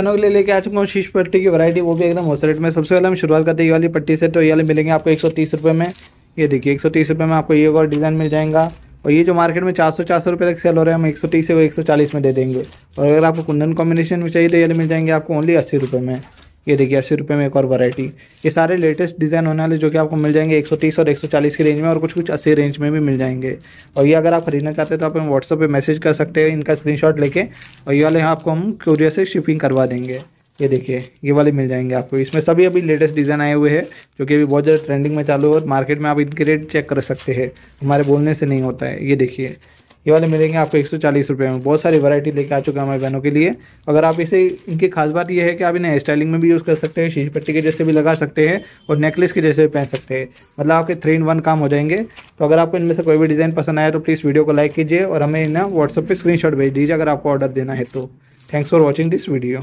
बहनों के लिए लेके आ चुका हूँ शीश पट्टी की वैरायटी वो भी एकदम होल रेट में सबसे पहले हम शुरुआत करते हैं ये वाली पट्टी से तो ये वाली मिलेंगे आपको एक सौ तीस रुपये में ये देखिए एक सौ तीस रुपये में आपको ये और डिज़ाइन मिल जाएगा और ये जो मार्केट में चार सौ चार सौ रुपये तक सेल हो रहे हैं हम एक सौ तीस से वो एक सौ चालीस में दे देंगे और अगर आपको कुंदन कॉम्बिनेशन में चाहिए तो ये मिल जाएंगे आपको ओनली अस्सी रुपये में ये देखिए अस्सी रुपये में एक और वैरायटी ये सारे लेटेस्ट डिज़ाइन होने वाले जो कि आपको मिल जाएंगे 130 और 140 की रेंज में और कुछ कुछ अस्सी रेंज में भी मिल जाएंगे और ये अगर आप खरीदना चाहते हैं तो आप हम व्हाट्सअप पर मैसेज कर सकते हैं इनका स्क्रीन लेके और ये वाले आपको हम क्यूरियर से शिपिंग करवा देंगे ये देखिए ये वाले मिल जाएंगे आपको इसमें सभी अभी लेटेस्ट डिज़ाइन आए हुए हैं जो कि अभी बहुत ज़्यादा ट्रेंडिंग में चालू है और मार्केट में आप इनके रेट चेक कर सकते हैं हमारे बोलने से नहीं होता है ये देखिए ये वाले मिलेंगे आपको एक सौ चालीस रुपये में बहुत सारी वरायटी लेके आ चुका है हमारे बहनों के लिए अगर आप इसे इनकी खास बात यह है कि आप इन्हें स्टाइलिंग में भी यूज़ कर सकते हैं शीश पट्टी के जैसे भी लगा सकते हैं और नेकलेस के जैसे भी पहन सकते हैं मतलब आपके थ्री इन वन काम हो जाएंगे तो अगर आपको इनमें से कोई भी डिज़ाइन पसंद आया तो प्लीज़ वीडियो को लाइक कीजिए और हमें इन्हें व्हाट्सअप पर स्क्रीन भेज दीजिए अगर आपको ऑर्डर देना है तो thanks for watching this video